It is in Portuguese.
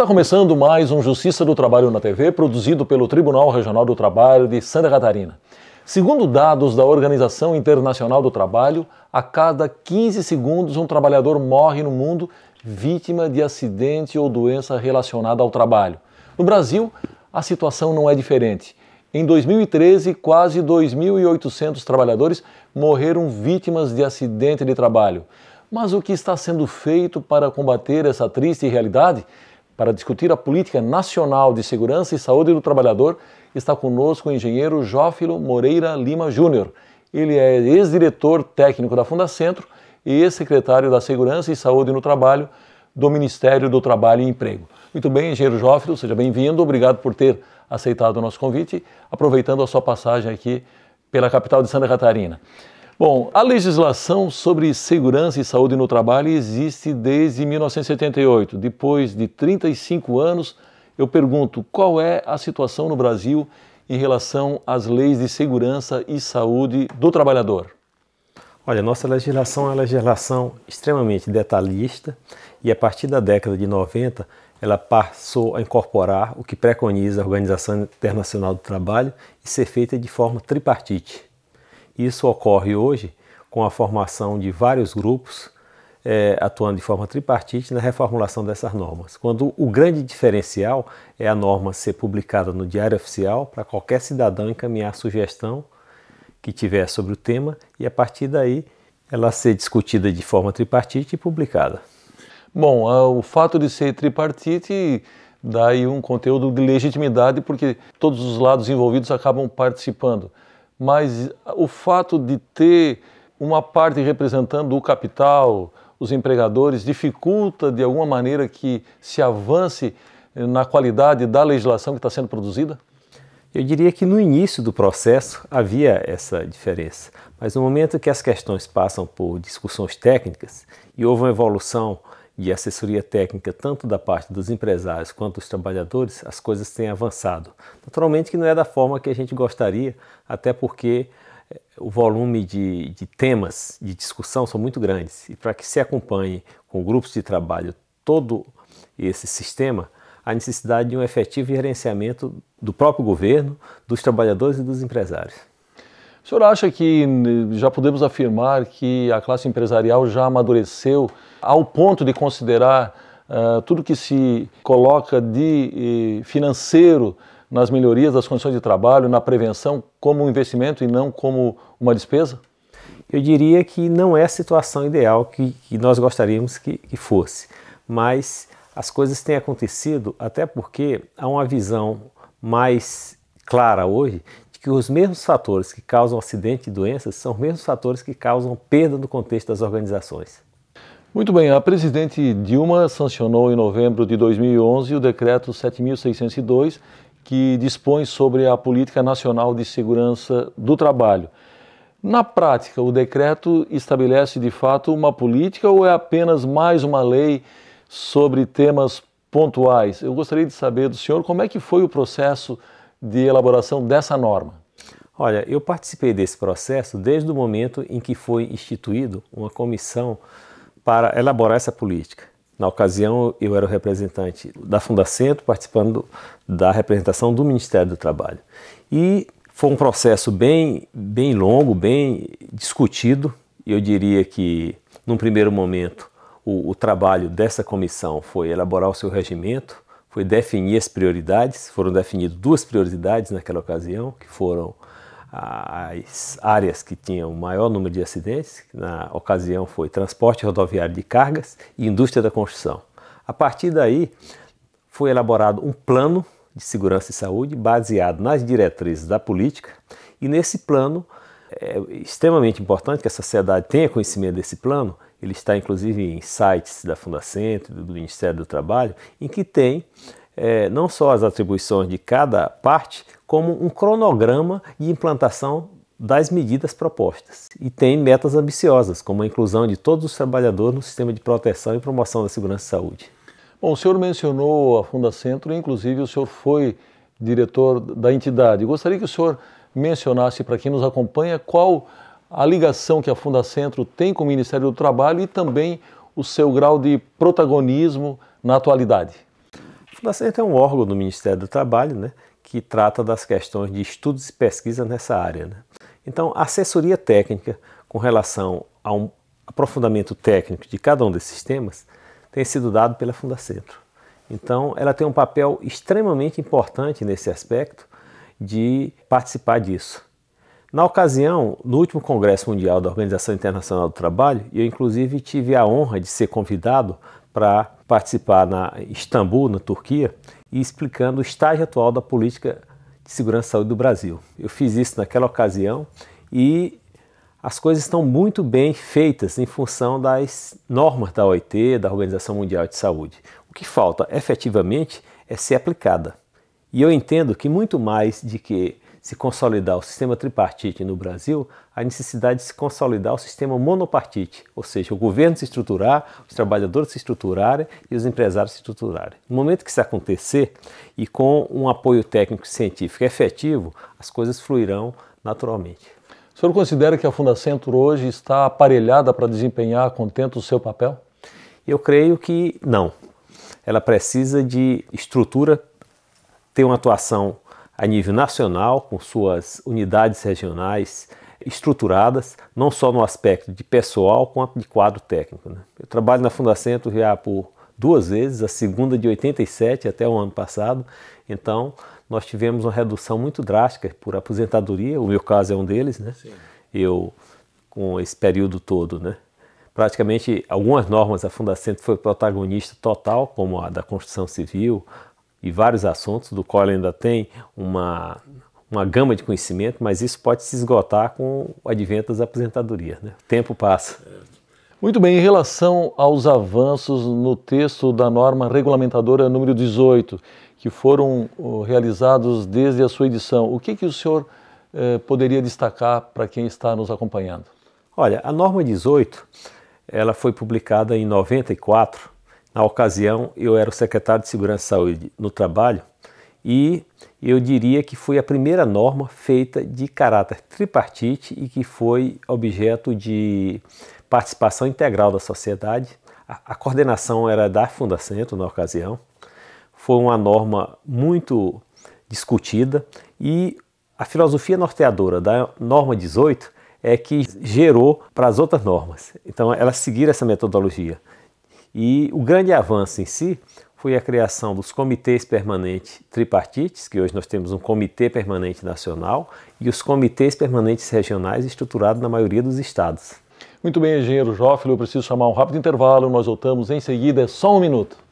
Está começando mais um Justiça do Trabalho na TV, produzido pelo Tribunal Regional do Trabalho de Santa Catarina. Segundo dados da Organização Internacional do Trabalho, a cada 15 segundos um trabalhador morre no mundo vítima de acidente ou doença relacionada ao trabalho. No Brasil, a situação não é diferente. Em 2013, quase 2.800 trabalhadores morreram vítimas de acidente de trabalho. Mas o que está sendo feito para combater essa triste realidade? Para discutir a política nacional de segurança e saúde do trabalhador, está conosco o engenheiro Jófilo Moreira Lima Júnior. Ele é ex-diretor técnico da Fundacentro e ex-secretário da Segurança e Saúde no Trabalho do Ministério do Trabalho e Emprego. Muito bem, engenheiro Jófilo, seja bem-vindo. Obrigado por ter aceitado o nosso convite, aproveitando a sua passagem aqui pela capital de Santa Catarina. Bom, a legislação sobre segurança e saúde no trabalho existe desde 1978. Depois de 35 anos, eu pergunto qual é a situação no Brasil em relação às leis de segurança e saúde do trabalhador. Olha, nossa legislação é uma legislação extremamente detalhista e a partir da década de 90 ela passou a incorporar o que preconiza a Organização Internacional do Trabalho e ser feita de forma tripartite. Isso ocorre hoje com a formação de vários grupos é, atuando de forma tripartite na reformulação dessas normas. Quando o grande diferencial é a norma ser publicada no Diário Oficial para qualquer cidadão encaminhar sugestão que tiver sobre o tema e a partir daí ela ser discutida de forma tripartite e publicada. Bom, ah, o fato de ser tripartite dá aí um conteúdo de legitimidade porque todos os lados envolvidos acabam participando mas o fato de ter uma parte representando o capital, os empregadores, dificulta de alguma maneira que se avance na qualidade da legislação que está sendo produzida? Eu diria que no início do processo havia essa diferença, mas no momento que as questões passam por discussões técnicas e houve uma evolução e assessoria técnica, tanto da parte dos empresários quanto dos trabalhadores, as coisas têm avançado. Naturalmente que não é da forma que a gente gostaria, até porque eh, o volume de, de temas de discussão são muito grandes. E para que se acompanhe com grupos de trabalho todo esse sistema, a necessidade de um efetivo gerenciamento do próprio governo, dos trabalhadores e dos empresários. O senhor acha que né, já podemos afirmar que a classe empresarial já amadureceu ao ponto de considerar uh, tudo que se coloca de eh, financeiro nas melhorias das condições de trabalho, na prevenção, como um investimento e não como uma despesa? Eu diria que não é a situação ideal que, que nós gostaríamos que, que fosse, mas as coisas têm acontecido até porque há uma visão mais clara hoje que os mesmos fatores que causam acidente e doenças são os mesmos fatores que causam perda no contexto das organizações. Muito bem, a presidente Dilma sancionou em novembro de 2011 o decreto 7602, que dispõe sobre a Política Nacional de Segurança do Trabalho. Na prática, o decreto estabelece de fato uma política ou é apenas mais uma lei sobre temas pontuais? Eu gostaria de saber do senhor como é que foi o processo de elaboração dessa norma? Olha, eu participei desse processo desde o momento em que foi instituído uma comissão para elaborar essa política. Na ocasião, eu era o representante da Fundacento, participando da representação do Ministério do Trabalho. E foi um processo bem, bem longo, bem discutido. Eu diria que, num primeiro momento, o, o trabalho dessa comissão foi elaborar o seu regimento, foi definir as prioridades. Foram definidas duas prioridades naquela ocasião, que foram as áreas que tinham o maior número de acidentes, na ocasião foi transporte rodoviário de cargas e indústria da construção. A partir daí, foi elaborado um plano de segurança e saúde baseado nas diretrizes da política e nesse plano é extremamente importante que a sociedade tenha conhecimento desse plano ele está inclusive em sites da Fundacentro, do Ministério do Trabalho, em que tem é, não só as atribuições de cada parte, como um cronograma de implantação das medidas propostas. E tem metas ambiciosas, como a inclusão de todos os trabalhadores no sistema de proteção e promoção da segurança e saúde. Bom, o senhor mencionou a Fundacentro, inclusive o senhor foi diretor da entidade. Gostaria que o senhor mencionasse para quem nos acompanha qual a ligação que a Fundacentro tem com o Ministério do Trabalho e também o seu grau de protagonismo na atualidade. A Fundacentro é um órgão do Ministério do Trabalho, né, que trata das questões de estudos e pesquisa nessa área. Né? Então, a assessoria técnica com relação a um aprofundamento técnico de cada um desses temas tem sido dado pela Fundacentro. Então, ela tem um papel extremamente importante nesse aspecto de participar disso. Na ocasião, no último Congresso Mundial da Organização Internacional do Trabalho, eu inclusive tive a honra de ser convidado para participar na Istambul, na Turquia, e explicando o estágio atual da política de segurança e saúde do Brasil. Eu fiz isso naquela ocasião e as coisas estão muito bem feitas em função das normas da OIT, da Organização Mundial de Saúde. O que falta efetivamente é ser aplicada. E eu entendo que muito mais de que se consolidar o sistema tripartite no Brasil, a necessidade de se consolidar o sistema monopartite, ou seja, o governo se estruturar, os trabalhadores se estruturarem e os empresários se estruturarem. No momento que isso acontecer e com um apoio técnico e científico efetivo, as coisas fluirão naturalmente. O senhor considera que a Fundacentro hoje está aparelhada para desempenhar contento o seu papel? Eu creio que não. Ela precisa de estrutura, ter uma atuação a nível nacional, com suas unidades regionais estruturadas, não só no aspecto de pessoal, quanto de quadro técnico. Né? Eu trabalho na Fundacentro já por duas vezes, a segunda de 87 até o ano passado, então nós tivemos uma redução muito drástica por aposentadoria, o meu caso é um deles, né? Sim. Eu, com esse período todo, né? praticamente algumas normas, a Fundacentro foi protagonista total, como a da Constituição Civil, e vários assuntos, do qual ele ainda tem uma, uma gama de conhecimento, mas isso pode se esgotar com o advento das aposentadorias. Né? O tempo passa. Muito bem, em relação aos avanços no texto da norma regulamentadora número 18, que foram realizados desde a sua edição, o que, que o senhor eh, poderia destacar para quem está nos acompanhando? Olha, a norma 18 ela foi publicada em 94 na ocasião, eu era o secretário de Segurança e Saúde no trabalho e eu diria que foi a primeira norma feita de caráter tripartite e que foi objeto de participação integral da sociedade. A, coordenação era da Fundacento na ocasião. Foi uma norma muito discutida e a filosofia norteadora da norma 18 é que gerou para as outras normas. Então, elas seguiram essa metodologia. E o grande avanço em si foi a criação dos comitês permanentes tripartites, que hoje nós temos um comitê permanente nacional, e os comitês permanentes regionais estruturados na maioria dos estados. Muito bem, engenheiro Jófilo, eu preciso chamar um rápido intervalo, nós voltamos em seguida, é só um minuto.